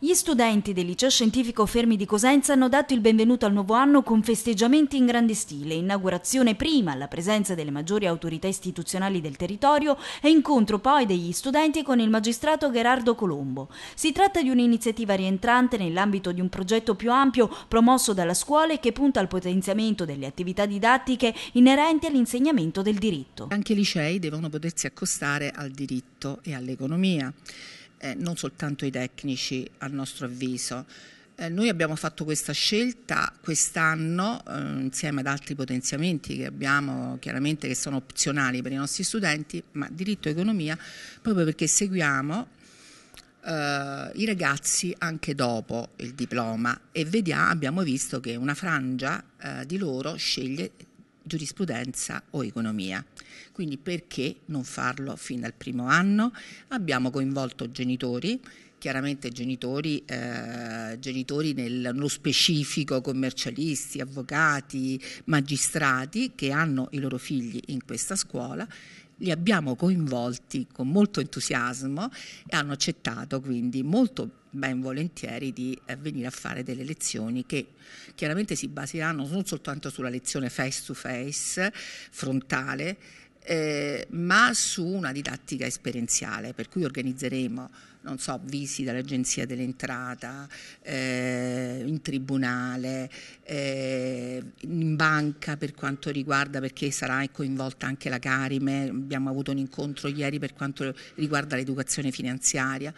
Gli studenti del liceo scientifico Fermi di Cosenza hanno dato il benvenuto al nuovo anno con festeggiamenti in grande stile, inaugurazione prima alla presenza delle maggiori autorità istituzionali del territorio e incontro poi degli studenti con il magistrato Gerardo Colombo. Si tratta di un'iniziativa rientrante nell'ambito di un progetto più ampio promosso dalla scuola e che punta al potenziamento delle attività didattiche inerenti all'insegnamento del diritto. Anche i licei devono potersi accostare al diritto e all'economia eh, non soltanto i tecnici a nostro avviso. Eh, noi abbiamo fatto questa scelta quest'anno eh, insieme ad altri potenziamenti che abbiamo chiaramente che sono opzionali per i nostri studenti, ma diritto e economia proprio perché seguiamo eh, i ragazzi anche dopo il diploma e vediamo, abbiamo visto che una frangia eh, di loro sceglie giurisprudenza o economia. Quindi perché non farlo fin dal primo anno? Abbiamo coinvolto genitori, chiaramente genitori, eh, genitori nel, nello specifico commercialisti, avvocati, magistrati che hanno i loro figli in questa scuola li abbiamo coinvolti con molto entusiasmo e hanno accettato quindi molto ben volentieri di eh, venire a fare delle lezioni che chiaramente si baseranno non soltanto sulla lezione face to face, frontale, eh, ma su una didattica esperienziale, per cui organizzeremo non so, visite all'agenzia dell'entrata, eh, in tribunale, eh, in banca per quanto riguarda, perché sarà eh, coinvolta anche la Carime, abbiamo avuto un incontro ieri per quanto riguarda l'educazione finanziaria.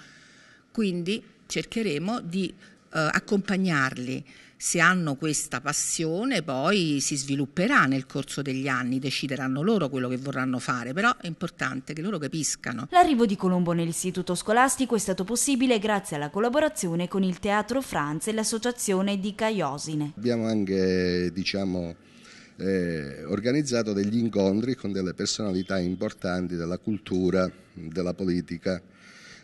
Quindi cercheremo di eh, accompagnarli. Se hanno questa passione poi si svilupperà nel corso degli anni, decideranno loro quello che vorranno fare, però è importante che loro capiscano. L'arrivo di Colombo nell'istituto scolastico è stato possibile grazie alla collaborazione con il Teatro Franz e l'associazione di Caiosine. Abbiamo anche, diciamo, eh, organizzato degli incontri con delle personalità importanti della cultura, della politica.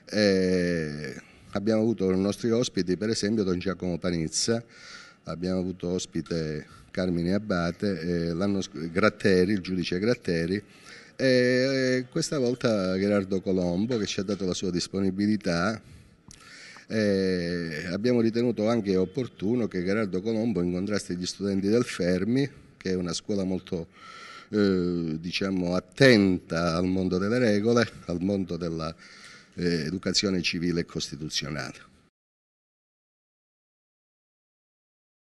Eh, abbiamo avuto i nostri ospiti, per esempio Don Giacomo Panizza, abbiamo avuto ospite Carmine Abate, eh, Gratteri, il giudice Gratteri, e eh, questa volta Gerardo Colombo che ci ha dato la sua disponibilità. E abbiamo ritenuto anche opportuno che Gerardo Colombo incontrasse gli studenti del Fermi, che è una scuola molto eh, diciamo, attenta al mondo delle regole, al mondo della eh, educazione civile e costituzionale.